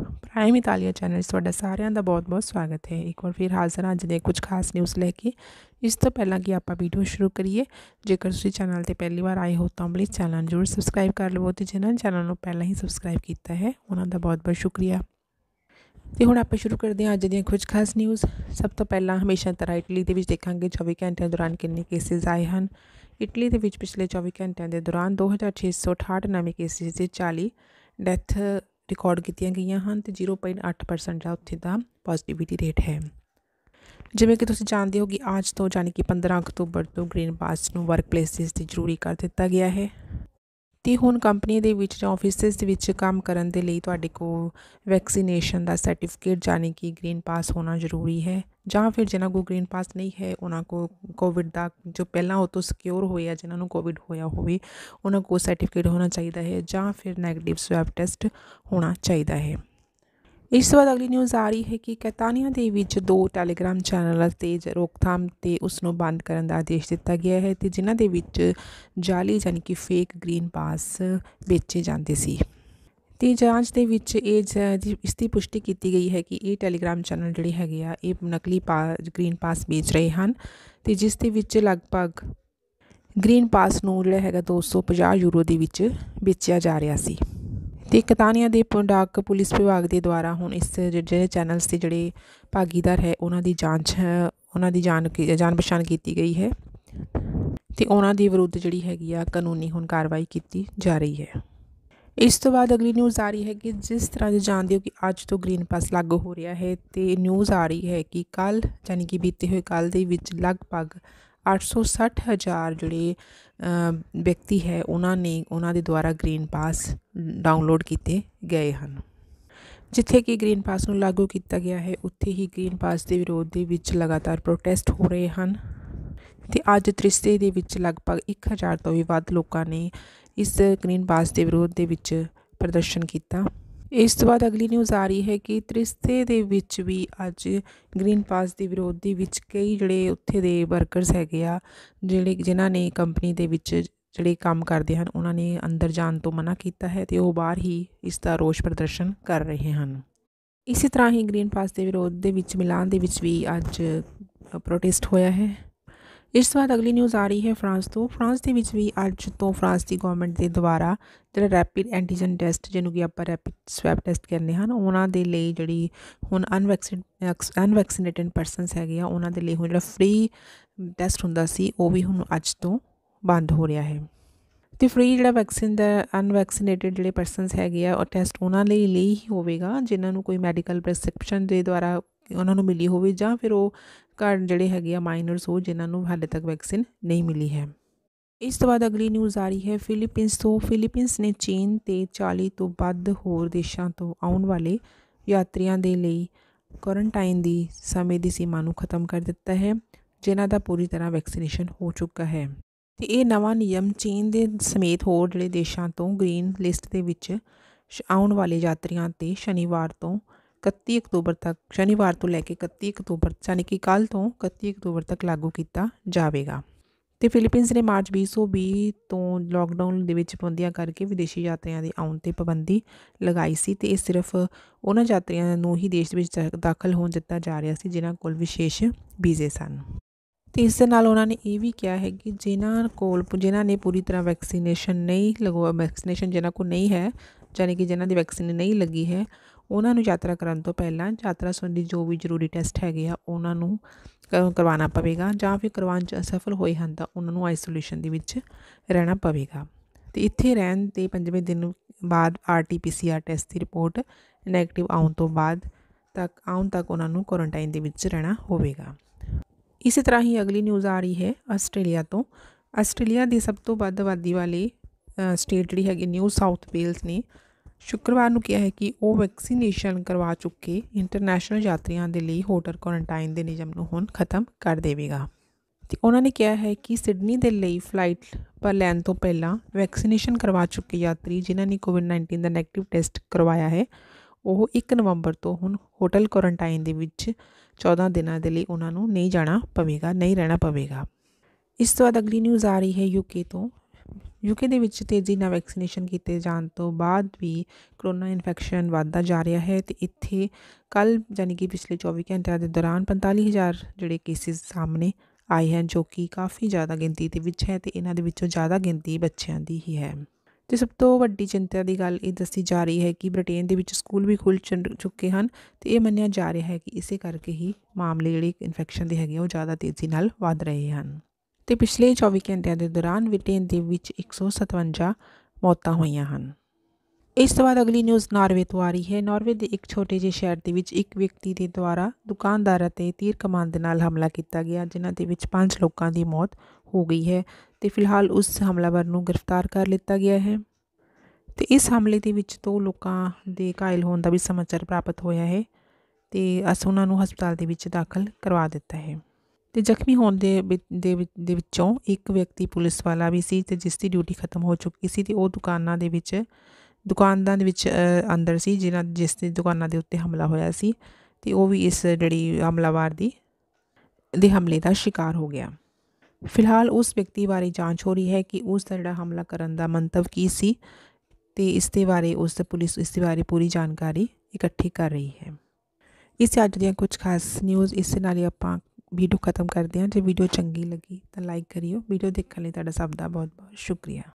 prime ਇਤਾਲੀਆ channel 'ਚ ਤੁਹਾਡਾ ਸਾਰਿਆਂ ਦਾ ਬਹੁਤ-ਬਹੁਤ ਸਵਾਗਤ ਹੈ ਇੱਕ ਵਾਰ ਫਿਰ ਹਾਜ਼ਰ ਹਾਂ ਅੱਜ ਦੇ ਕੁਝ ਖਾਸ ਨਿਊਜ਼ ਲੈ ਕੇ ਇਸ ਤੋਂ ਪਹਿਲਾਂ ਕਿ ਆਪਾਂ ਵੀਡੀਓ ਸ਼ੁਰੂ ਕਰੀਏ ਜੇਕਰ ਤੁਸੀਂ ਚੈਨਲ ਤੇ ਪਹਿਲੀ ਵਾਰ ਆਏ ਹੋ ਤਾਂ ਪਲੀਜ਼ ਚੈਨਲ ਨੂੰ ਜ਼ਰੂਰ ਸਬਸਕ੍ਰਾਈਬ ਕਰ ਲਵੋ ਤੇ ਜਿਨ੍ਹਾਂ ਨੇ ਚੈਨਲ ਨੂੰ ਪਹਿਲਾਂ ਹੀ ਸਬਸਕ੍ਰਾਈਬ ਕੀਤਾ ਹੈ ਉਹਨਾਂ ਦਾ ਬਹੁਤ-ਬਹੁਤ ਸ਼ੁਕਰੀਆ ਤੇ ਹੁਣ ਆਪਾਂ ਸ਼ੁਰੂ ਕਰਦੇ ਹਾਂ ਅੱਜ ਦੀਆਂ ਕੁਝ ਖਾਸ ਨਿਊਜ਼ ਸਭ ਤੋਂ ਪਹਿਲਾਂ ਹਮੇਸ਼ਾ ਤਰ੍ਹਾਂ ਇਟਲੀ ਦੇ ਵਿੱਚ ਦੇਖਾਂਗੇ 24 ਘੰਟਿਆਂ ਦੌਰਾਨ ਕਿੰਨੇ ਕੇਸਿਸ ਆਏ ਹਨ ਇਟਲੀ ਦੇ ਵਿੱਚ ਪਿਛਲੇ 24 ਘੰਟਿਆਂ ਦੇ ਦੌਰਾਨ 2668 ਨਵੇਂ ਕੇਸਿਸ ਤੇ 40 ਡੈਥ ਰਿਕਾਰਡ ਕੀਤੀਆਂ ਗਈਆਂ ਹਨ ਤੇ 0.8% ਦਾ ਉੱਥੇ ਦਾ ਪੋਜ਼ਿਟਿਵਿਟੀ ਰੇਟ ਹੈ ਜਿਵੇਂ ਕਿ ਤੁਸੀਂ ਜਾਣਦੇ ਹੋ ਕਿ ਅੱਜ ਤੋਂ ਯਾਨੀ ਕਿ 15 ਅਕਤੂਬਰ ਤੋਂ ਗ੍ਰੀਨ ਪਾਸ ਨੂੰ ਵਰਕਪਲੇਸਿਸ ਤੇ ਜ਼ਰੂਰੀ ਕਰ ਦਿੱਤਾ ਗਿਆ ਹੈ ਤੇ ਹੁਣ ਕੰਪਨੀ ਦੇ ਵਿੱਚ ਜਾਂ ਆਫਿਸਿਸ ਦੇ ਵਿੱਚ ਕੰਮ ਕਰਨ ਦੇ ਲਈ ਤੁਹਾਡੇ ਕੋਲ ਵੈਕਸੀਨੇਸ਼ਨ ਦਾ ਸਰਟੀਫਿਕੇਟ ਜਾਨੀ ਕਿ ਗ੍ਰੀਨ ਪਾਸ ਹੋਣਾ ਜ਼ਰੂਰੀ ਹੈ ਜਾਂ ਫਿਰ ਜਿਨ੍ਹਾਂ ਕੋ ਗ੍ਰੀਨ ਪਾਸ ਨਹੀਂ ਹੈ ਉਹਨਾਂ ਕੋ ਕੋਵਿਡ ਦਾ ਜੋ ਪਹਿਲਾਂ ਉਹ ਤੋਂ ਸਿਕਿਉਰ ਹੋਇਆ ਜਿਨ੍ਹਾਂ ਨੂੰ ਕੋਵਿਡ ਹੋਇਆ ਹੋਵੇ ਉਹਨਾਂ ਕੋ ਸਰਟੀਫਿਕੇਟ ਹੋਣਾ ਚਾਹੀਦਾ ਹੈ ਜਾਂ ਫਿਰ 네ਗੇਟਿਵ ਸਵੈਬ ਟੈਸਟ ਹੋਣਾ ਚਾਹੀਦਾ ਹੈ ਇਸ ਵਾਰ ਅਗਲੀ ਨਿਊਜ਼ ਆ ਰਹੀ ਹੈ ਕਿ ਕੈਤਾਨੀਆ ਦੇ ਵਿੱਚ ਦੋ ਟੈਲੀਗ੍ਰਾਮ ਚੈਨਲਾਂ ਤੇ ਰੋਕਥਾਮ ਤੇ ਉਸ ਨੂੰ ਬੰਦ ਕਰਨ ਦਾ ਆਦੇਸ਼ ਦਿੱਤਾ ਗਿਆ ਹੈ ਤੇ ਜਿਨ੍ਹਾਂ ਦੇ ਵਿੱਚ ਜਾਲੀ ਯਾਨੀ ਕਿ ਫੇਕ ਗ੍ਰੀਨ ਪਾਸ ਵੇਚੇ ਜਾਂਦੇ ਸੀ ਤੇ ਜਾਂਚ ਦੇ ਵਿੱਚ ਇਹ ਇਸ ਦੀ ਪੁਸ਼ਟੀ ਕੀਤੀ ਗਈ ਹੈ ਕਿ ਇਹ ਟੈਲੀਗ੍ਰਾਮ ਚੈਨਲ ਜਿਹੜੇ ਹੈਗੇ ਆ ਇਹ ਨਕਲੀ ਗ੍ਰੀਨ ਪਾਸ ਵੇਚ ਰਹੇ ਹਨ ਤੇ ਜਿਸ ਦੇ ਵਿੱਚ ਲਗਭਗ ਗ੍ਰੀਨ ਪਾਸ ਨੂੰ ਜਿਹੜਾ ਹੈਗਾ 250 ਯੂਰੋ ਦੇ ਵਿੱਚ ਵੇਚਿਆ ਜਾ ਰਿਹਾ ਸੀ ਤੇ ਕਤਾਨੀਆਂ ਦੇ ਪੁੰਡਾਕ ਪੁਲਿਸ ਵਿਭਾਗ ਦੇ ਦੁਆਰਾ ਹੁਣ ਇਸ ਜਿਹੜੇ ਚੈਨਲਸ ਦੇ ਜਿਹੜੇ ਭਾਗੀਦਾਰ ਹੈ ਉਹਨਾਂ ਦੀ ਜਾਂਚ ਉਹਨਾਂ ਦੀ ਜਾਣ ਜਾਣ ਪਛਾਣ ਕੀਤੀ ਗਈ ਹੈ ਤੇ ਉਹਨਾਂ ਦੇ ਵਿਰੁੱਧ ਜਿਹੜੀ ਹੈਗੀ ਆ ਕਾਨੂੰਨੀ ਹੁਣ ਕਾਰਵਾਈ ਕੀਤੀ ਜਾ ਰਹੀ ਹੈ ਇਸ ਤੋਂ ਬਾਅਦ ਅਗਲੀ ਨਿਊਜ਼ ਆ ਰਹੀ ਹੈ ਕਿ ਜਿਸ ਤਰ੍ਹਾਂ ਜੇ ਜਾਣਦੇ ਹੋ ਕਿ ਅੱਜ ਤੋਂ ਗ੍ਰੀਨ ਪਾਸ ਲਾਗੂ ਹੋ ਰਿਹਾ ਹੈ ਤੇ ਨਿਊਜ਼ ਆ ਰਹੀ ਹੈ ਕਿ ਕੱਲ ਯਾਨੀ ਕਿ ਬੀਤੇ ਹੋਏ ਕੱਲ ਦੇ ਵਿੱਚ ਲਗਭਗ 860000 ਜਿਹੜੇ ਵਿਅਕਤੀ ਹੈ ਉਹਨਾਂ ਨੇ ਉਹਨਾਂ ਦੇ ਦੁਆਰਾ ਗ੍ਰੀਨ ਪਾਸ ਡਾਊਨਲੋਡ ਕੀਤੇ ਗਏ ਹਨ ਜਿੱਥੇ ਕਿ ਗ੍ਰੀਨ ਪਾਸ ਨੂੰ ਲਾਗੂ ਕੀਤਾ ਗਿਆ ਹੈ ਉੱਥੇ ਹੀ ਗ੍ਰੀਨ ਪਾਸ ਦੇ ਵਿਰੋਧ ਦੇ ਵਿੱਚ ਲਗਾਤਾਰ ਪ੍ਰੋਟੈਸਟ ਹੋ ਰਹੇ ਹਨ ਤੇ ਅੱਜ ਤ੍ਰਿਸਤੇ ਦੇ ਵਿੱਚ ਲਗਭਗ 1000 ਤੋਂ ਵੀ ਵੱਧ ਲੋਕਾਂ ਨੇ ਇਸ ਗ੍ਰੀਨ ਪਾਸ ਦੇ ਵਿਰੋਧ ਦੇ ਵਿੱਚ ਪ੍ਰਦਰਸ਼ਨ ਕੀਤਾ ਇਸ ਤੋਂ ਬਾਅਦ ਅਗਲੀ ਨਿਊਜ਼ ਆ ਰਹੀ ਹੈ ਕਿ ਤ੍ਰਿਸਤੇ ਦੇ ਵਿੱਚ ਵੀ ਅੱਜ ਗ੍ਰੀਨ ਪਾਸ ਦੇ ਵਿਰੋਧ ਦੇ ਵਿੱਚ ਕਈ ਜਿਹੜੇ ਉੱਥੇ ਦੇ ਵਰਕਰਸ ਹੈਗੇ ਆ ਜਿਹੜੇ ਜਿਨ੍ਹਾਂ ਨੇ ਕੰਪਨੀ ਦੇ ਵਿੱਚ ਜਿਹੜੇ ਕੰਮ ਕਰਦੇ ਹਨ ਉਹਨਾਂ ਨੇ ਅੰਦਰ ਜਾਣ ਤੋਂ ਮਨਾ ਕੀਤਾ ਹੈ ਤੇ ਉਹ ਬਾਹਰ ਹੀ ਇਸ ਦਾ ਰੋਸ ਪ੍ਰਦਰਸ਼ਨ ਕਰ ਰਹੇ ਹਨ ਇਸੇ ਤਰ੍ਹਾਂ ਹੀ ਗ੍ਰੀਨ ਪਾਸ ਦੇ ਵਿਰੋਧ ਦੇ ਵਿੱਚ ਮਿਲਾਨ ਦੇ ਵਿੱਚ ਵੀ ਅੱਜ ਪ੍ਰੋਟੈਸਟ ਹੋਇਆ ਹੈ ਇਸ ਤੋਂ ਬਾਅਦ ਅਗਲੀ ਨਿਊਜ਼ ਆ ਰਹੀ ਹੈ ਫਰਾਂਸ ਤੋਂ ਫਰਾਂਸ ਦੇ ਵਿੱਚ ਵੀ ਅੱਜ ਤੋਂ ਫਰਾਂਸ ਦੀ ਗਵਰਨਮੈਂਟ ਦੇ ਦੁਆਰਾ ਜਿਹੜਾ ਰੈਪਿਡ ਐਂਟੀਜਨ ਟੈਸਟ ਜਿਹਨੂੰ ਕਿ ਆਪਾਂ ਰੈਪਿਡ ਸਵੈਬ ਟੈਸਟ ਕਹਿੰਦੇ ਹਨ ਉਹਨਾਂ ਦੇ ਲਈ ਜਿਹੜੀ ਹੁਣ ਅਨਵੈਕਸੀਨੇਟ ਅਨਵੈਕਸੀਨੇਟਡ ਪਰਸਨਸ ਹੈਗੇ ਆ ਉਹਨਾਂ ਦੇ ਲਈ ਹੁਣ ਜਿਹੜਾ ਫ੍ਰੀ ਟੈਸਟ ਹੁੰਦਾ ਸੀ ਉਹ ਵੀ ਹੁਣ ਅੱਜ ਤੋਂ ਬੰਦ ਹੋ ਰਿਹਾ ਹੈ ਤੇ ਫ੍ਰੀ ਜਿਹੜਾ ਵੈਕਸੀਨ ਦਾ ਅਨਵੈਕਸੀਨੇਟਡ ਜਿਹੜੇ ਪਰਸਨਸ ਹੈਗੇ ਆ ਉਹ ਟੈਸਟ ਉਹਨਾਂ ਲਈ ਲਈ ਹੀ ਹੋਵੇਗਾ ਜਿਨ੍ਹਾਂ ਨੂੰ ਕੋਈ ਮੈਡੀਕਲ ਪ੍ਰੈਸਕ੍ਰਿਪਸ਼ਨ ਦੇ ਦੁਆਰਾ ਉਹਨਾਂ ਨੂੰ ਮਿਲੀ ਹੋਵੇ ਜਾਂ ਫਿਰ ਉਹ ਘਰ ਜਿਹੜੇ ਹੈਗੇ ਆ ਮਾਈਨਰਸ ਹੋ ਜਿਨ੍ਹਾਂ ਨੂੰ ਹਾਲੇ ਤੱਕ ਵੈਕਸੀਨ ਨਹੀਂ ਮਿਲੀ ਹੈ ਇਸ ਤੋਂ ਬਾਅਦ ਅਗਲੀ ਨਿਊਜ਼ ਆ ਰਹੀ ਹੈ ਫਿਲੀਪੀਨਸ ਤੋਂ ਫਿਲੀਪੀਨਸ ਨੇ ਚੀਨ ਤੇ 40 ਤੋਂ ਵੱਧ ਹੋਰ ਦੇਸ਼ਾਂ ਤੋਂ ਆਉਣ ਵਾਲੇ ਯਾਤਰੀਆਂ ਦੇ ਲਈ ਕੁਆਰੰਟਾਈਨ ਦੀ ਸਮੇਂ ਦੀ ਸੀਮਾ ਨੂੰ ਖਤਮ ਕਰ ਦਿੱਤਾ ਹੈ ਜਿਨ੍ਹਾਂ ਦਾ ਪੂਰੀ ਤਰ੍ਹਾਂ ਵੈਕਸੀਨੇਸ਼ਨ ਹੋ ਚੁੱਕਾ ਹੈ ਤੇ ਇਹ ਨਵਾਂ ਨਿਯਮ ਚੀਨ ਦੇ ਸਮੇਤ ਹੋਰ ਜਿਹੜੇ ਦੇਸ਼ਾਂ ਤੋਂ ਗ੍ਰੀਨ ਲਿਸਟ ਦੇ ਵਿੱਚ ਆਉਣ ਵਾਲੇ ਯਾਤਰੀਆਂ ਤੇ ਸ਼ਨੀਵਾਰ ਤੋਂ 31 ਅਕਤੂਬਰ ਤੱਕ ਸ਼ਨੀਵਾਰ ਤੋਂ ਲੈ ਕੇ 31 ਅਕਤੂਬਰ ਯਾਨੀ ਕਿ ਕੱਲ ਤੋਂ 31 ਅਕਤੂਬਰ ਤੱਕ ਲਾਗੂ ਕੀਤਾ ਜਾਵੇਗਾ ਤੇ ਫਿਲੀਪੀਨਸ ਨੇ ਮਾਰਚ 2020 ਤੋਂ ਲਾਕਡਾਊਨ ਦੇ ਵਿੱਚ ਪਾਬੰਦੀਆਂ ਕਰਕੇ ਵਿਦੇਸ਼ੀ ਯਾਤਰੀਆਂ ਦੇ ਆਉਣ ਤੇ ਪਾਬੰਦੀ ਲਗਾਈ ਸੀ ਤੇ ਇਹ ਸਿਰਫ ਉਹਨਾਂ ਯਾਤਰੀਆਂ ਨੂੰ ਹੀ ਦੇਸ਼ ਦੇ ਵਿੱਚ ਦਾਖਲ ਹੋਣ ਦਿੱਤਾ ਜਾ ਰਿਹਾ ਸੀ ਜਿਨ੍ਹਾਂ ਕੋਲ ਵਿਸ਼ੇਸ਼ ਵੀਜ਼ੇ ਸਨ ਤੇ ਇਸ ਦੇ ਨਾਲ ਉਹਨਾਂ ਨੇ ਇਹ ਵੀ ਕਿਹਾ ਹੈ ਕਿ ਜਿਨ੍ਹਾਂ ਕੋਲ ਜਿਨ੍ਹਾਂ ਨੇ ਪੂਰੀ ਤਰ੍ਹਾਂ ਵੈਕਸੀਨੇਸ਼ਨ ਨਹੀਂ ਲਗਵਾ ਵੈਕਸੀਨੇਸ਼ਨ ਜਿਨ੍ਹਾਂ ਕੋਲ ਨਹੀਂ ਹੈ ਯਾਨੀ ਕਿ ਜਿਨ੍ਹਾਂ ਦੀ ਵੈਕਸੀਨ ਨਹੀਂ ਲੱਗੀ ਹੈ ਉਹਨਾਂ ਨੂੰ ਯਾਤਰਾ ਕਰਨ ਤੋਂ ਪਹਿਲਾਂ ਯਾਤਰਾ ਸੰਬੰਧੀ ਜੋ ਵੀ ਜ਼ਰੂਰੀ ਟੈਸਟ ਹੈਗੇ ਆ ਉਹਨਾਂ ਨੂੰ ਕਰਵਾਉਣਾ ਪਵੇਗਾ ਜਾਂ ਫਿਰ ਕਰਵਾਉਣ 'ਚ ਅਸਫਲ ਹੋਏ ਹਨ ਤਾਂ ਉਹਨਾਂ ਨੂੰ ਆਈਸੋਲੇਸ਼ਨ ਦੇ ਵਿੱਚ ਰਹਿਣਾ ਪਵੇਗਾ ਤੇ ਇੱਥੇ ਰਹਿਣ ਦੇ ਪੰਜਵੇਂ ਦਿਨ ਬਾਅਦ ਆਰਟੀਪੀਸੀਆਰ ਟੈਸਟ ਦੀ ਰਿਪੋਰਟ 네ਗੇਟਿਵ ਆਉਣ ਤੋਂ ਬਾਅਦ ਤੱਕ ਆਉਣ ਤੱਕ ਉਹਨਾਂ ਨੂੰ ਕੁਆਰੰਟਾਈਨ ਦੇ ਵਿੱਚ ਰਹਿਣਾ ਹੋਵੇਗਾ ਇਸੇ ਤਰ੍ਹਾਂ ਹੀ ਅਗਲੀ ਨਿਊਜ਼ ਆ ਰਹੀ ਹੈ ਆਸਟ੍ਰੇਲੀਆ ਤੋਂ ਆਸਟ੍ਰੇਲੀਆ ਦੀ ਸਭ ਤੋਂ ਵੱਧ ਆਬਾਦੀ ਵਾਲੀ ਸਟੇਟ ਜਿਹੜੀ ਹੈਗੀ ਨਿਊ ਸਾਊਥ ਵੇਲਸ ਨੇ ਸ਼ੁੱਕਰਵਾਰ ਨੂੰ ਕਿਹਾ ਹੈ ਕਿ ਉਹ ਵੈਕਸੀਨੇਸ਼ਨ ਕਰਵਾ ਚੁੱਕੇ ਇੰਟਰਨੈਸ਼ਨਲ ਯਾਤਰੀਆਂ ਦੇ ਲਈ ਹੋਟਲ ਕੁਆਰੰਟਾਈਨ ਦੇ ਨਿਯਮ ਨੂੰ ਹੁਣ ਖਤਮ ਕਰ ਦੇਵੇਗਾ ਤੇ ਉਹਨਾਂ ਨੇ ਕਿਹਾ ਹੈ ਕਿ ਸਿਡਨੀ ਦੇ ਲਈ ਫਲਾਈਟ ਪਰ ਲੈਣ ਤੋਂ ਪਹਿਲਾਂ ਵੈਕਸੀਨੇਸ਼ਨ ਕਰਵਾ ਚੁੱਕੇ ਯਾਤਰੀ ਜਿਨ੍ਹਾਂ ਨੇ ਕੋਵਿਡ-19 ਦਾ 네ਗੇਟਿਵ ਟੈਸਟ ਕਰਵਾਇਆ ਹੈ ਉਹ 1 ਨਵੰਬਰ ਤੋਂ ਹੁਣ ਹੋਟਲ ਕੁਆਰੰਟਾਈਨ ਦੇ ਵਿੱਚ 14 ਦਿਨਾਂ ਦੇ ਲਈ ਉਹਨਾਂ ਨੂੰ ਨਹੀਂ ਜਾਣਾ ਪਵੇਗਾ ਨਹੀਂ ਰਹਿਣਾ ਪਵੇਗਾ ਇਸ ਤੋਂ ਬਾਅਦ ਅਗਲੀ ਨਿਊਜ਼ ਆ ਰਹੀ ਹੈ ਯੂਕੇ ਤੋਂ ਯੂਕੇ ਦੇ ਵਿੱਚ ਤੇਜ਼ੀ ਨਾਲ ਵੈਕਸੀਨੇਸ਼ਨ ਕੀਤੇ ਜਾਣ ਤੋਂ ਬਾਅਦ ਵੀ ਕਰੋਨਾ ਇਨਫੈਕਸ਼ਨ ਵਧਦਾ ਜਾ ਰਿਹਾ ਹੈ ਤੇ ਇੱਥੇ ਕੱਲ ਯਾਨੀ ਕਿ ਪਿਛਲੇ 24 ਘੰਟਿਆਂ ਦੇ ਦੌਰਾਨ 45000 ਜਿਹੜੇ ਕੇਸਿਸ ਸਾਹਮਣੇ ਆਏ ਹਨ ਜੋ ਕਿ ਕਾਫੀ ਜ਼ਿਆਦਾ ਗਿਣਤੀ ਦੇ ਵਿੱਚ ਹੈ ਤੇ ਇਹਨਾਂ ਦੇ ਵਿੱਚੋਂ ਜ਼ਿਆਦਾ ਗਿਣਤੀ ਬੱਚਿਆਂ ਦੀ ਹੀ ਹੈ ਤੇ ਸਭ ਤੋਂ ਵੱਡੀ ਚਿੰਤਾ ਦੀ ਗੱਲ ਇਹ ਦੱਸੀ ਜਾ ਰਹੀ ਹੈ ਕਿ ਬ੍ਰਿਟੇਨ ਦੇ ਵਿੱਚ ਸਕੂਲ ਵੀ ਖੁੱਲ ਚੁੱਕੇ ਹਨ ਤੇ ਇਹ ਮੰਨਿਆ ਜਾ ਰਿਹਾ ਹੈ ਕਿ ਇਸੇ ਕਰਕੇ ਹੀ ਮਾਮਲੇ ਜਿਹੜੇ ਇਨਫੈਕਸ਼ਨ ਦੇ ਹੈਗੇ ਉਹ ਜ਼ਿਆਦਾ ਤੇਜ਼ੀ ਨਾਲ ਵਧ ਰਹੇ ਹਨ ਤੇ ਪਿਛਲੇ 24 ਘੰਟਿਆਂ ਦੇ ਦੌਰਾਨ ਬ੍ਰਿਟੇਨ ਦੇ ਵਿੱਚ 157 ਮੌਤਾਂ ਹੋਈਆਂ ਹਨ ਇਸ ਤੋਂ ਬਾਅਦ ਅਗਲੀ ਨਿਊਜ਼ ਨਾਰਵੇ ਤੋਂ ਆ ਰਹੀ ਹੈ ਨਾਰਵੇ ਦੇ ਇੱਕ ਛੋਟੇ ਜਿਹੇ ਸ਼ਹਿਰ ਦੇ ਵਿੱਚ ਇੱਕ ਵਿਅਕਤੀ ਦੇ ਦੁਆਰਾ ਦੁਕਾਨਦਾਰਾਂ ਤੇ ਤੀਰ ਕਮਾਨ ਦੇ ਨਾਲ ਹਮਲਾ ਕੀਤਾ ਗਿਆ ਜਿਨ੍ਹਾਂ ਦੇ ਵਿੱਚ ਪੰਜ ਲੋਕਾਂ ਦੀ ਮੌਤ ਹੋ ਗਈ ਹੈ ਤੇ ਫਿਲਹਾਲ ਉਸ ਹਮਲਾਵਰ ਨੂੰ ਗ੍ਰਿਫਤਾਰ ਕਰ ਲਿੱਤਾ ਗਿਆ ਹੈ ਤੇ ਇਸ ਹਮਲੇ ਦੇ ਵਿੱਚ ਦੋ ਲੋਕਾਂ ਦੇ ਘਾਇਲ ਹੋਣ ਦਾ ਵੀ ਸਮਾਚਾਰ ਪ੍ਰਾਪਤ ਹੋਇਆ ਹੈ ਤੇ ਅਸ ਉਹਨਾਂ ਨੂੰ ਹਸਪਤਾਲ ਦੇ ਵਿੱਚ ਦਾਖਲ ਕਰਵਾ ਦਿੱਤਾ ਹੈ ਤੇ ਜ਼ਖਮੀ ਹੋਣ ਦੇ ਦੇ ਦੇ ਵਿੱਚੋਂ ਇੱਕ ਵਿਅਕਤੀ ਪੁਲਿਸ ਵਾਲਾ ਵੀ ਸੀ ਤੇ ਜਿਸ ਦੀ ਡਿਊਟੀ ਖਤਮ ਹੋ ਚੁੱਕੀ ਸੀ ਤੇ ਉਹ ਦੁਕਾਨਾਂ ਦੇ ਵਿੱਚ ਦੁਕਾਨਦਾਰਾਂ ਦੇ ਵਿੱਚ ਅੰਦਰ ਸੀ ਜਿਨ੍ਹਾਂ ਜਿਸ ਦੀ ਦੁਕਾਨਾਂ ਦੇ ਉੱਤੇ ਹਮਲਾ ਹੋਇਆ ਸੀ ਤੇ ਉਹ ਵੀ ਇਸ ਜਿਹੜੀ ਹਮਲਾਵਾਰ ਦੀ ਦੇ ਹਮਲੇ ਦਾ ਸ਼ਿਕਾਰ ਹੋ ਗਿਆ ਫਿਲਹਾਲ ਉਸ ਵਿਅਕਤੀ ਬਾਰੇ ਜਾਂਚ ਹੋ ਰਹੀ ਹੈ ਕਿ ਉਸ ਦਾ ਜਿਹੜਾ ਹਮਲਾ ਕਰਨ ਦਾ ਮੰਤਵ ਕੀ ਸੀ ਤੇ ਇਸ ਦੇ ਬਾਰੇ ਉਸ ਪੁਲਿਸ ਇਸ ਦੇ ਬਾਰੇ ਪੂਰੀ ਜਾਣਕਾਰੀ ਇਕੱਠੀ ਕਰ ਰਹੀ ਹੈ ਇਸ ਅੱਜ ਦੀਆਂ ਕੁਝ ਖਾਸ ਨਿਊਜ਼ ਇਸ ਨਾਲ ਹੀ ਆਪਾਂ ਵੀਡੀਓ ਖਤਮ ਕਰਦੇ ਹਾਂ ਜੇ ਵੀਡੀਓ ਚੰਗੀ ਲੱਗੀ ਤਾਂ ਲਾਈਕ ਕਰਿਓ ਵੀਡੀਓ ਦੇਖਣ ਲਈ ਤੁਹਾਡਾ ਸਭ ਦਾ ਬਹੁਤ ਬਹੁਤ ਸ਼ੁਕਰੀਆ